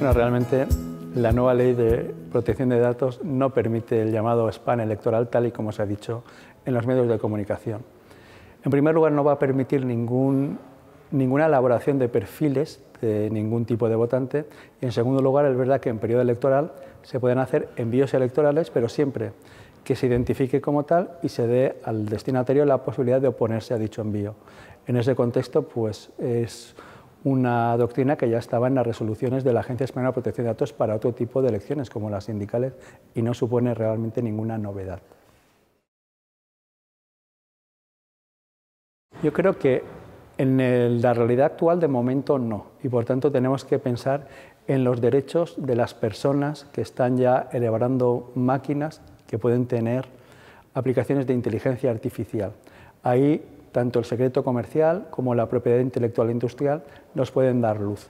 Bueno, realmente la nueva ley de protección de datos no permite el llamado spam electoral tal y como se ha dicho en los medios de comunicación. En primer lugar, no va a permitir ningún, ninguna elaboración de perfiles de ningún tipo de votante. Y en segundo lugar, es verdad que en periodo electoral se pueden hacer envíos electorales, pero siempre que se identifique como tal y se dé al destinatario la posibilidad de oponerse a dicho envío. En ese contexto, pues es una doctrina que ya estaba en las resoluciones de la Agencia Española de Protección de Datos para otro tipo de elecciones, como las sindicales, y no supone realmente ninguna novedad. Yo creo que en la realidad actual de momento no, y por tanto tenemos que pensar en los derechos de las personas que están ya elaborando máquinas que pueden tener aplicaciones de inteligencia artificial tanto el secreto comercial como la propiedad intelectual e industrial nos pueden dar luz.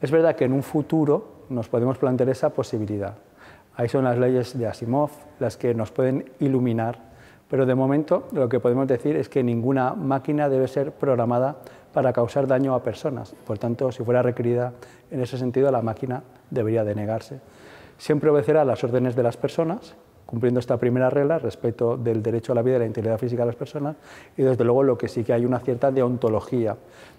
Es verdad que en un futuro nos podemos plantear esa posibilidad. Ahí son las leyes de Asimov las que nos pueden iluminar, pero de momento lo que podemos decir es que ninguna máquina debe ser programada para causar daño a personas. Por tanto, si fuera requerida en ese sentido, la máquina debería denegarse. Siempre obedecerá las órdenes de las personas cumpliendo esta primera regla respecto del derecho a la vida y la integridad física de las personas, y desde luego lo que sí que hay una cierta deontología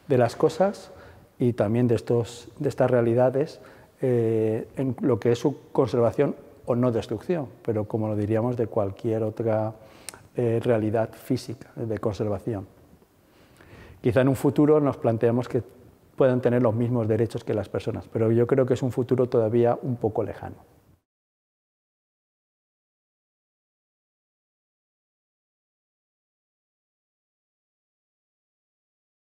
de las cosas y también de, estas realidades eh, en lo que es su conservación o no destrucción, pero como lo diríamos de cualquier otra eh, realidad física de conservación. Quizá en un futuro nos planteamos que puedan tener los mismos derechos que las personas, pero yo creo que es un futuro todavía un poco lejano.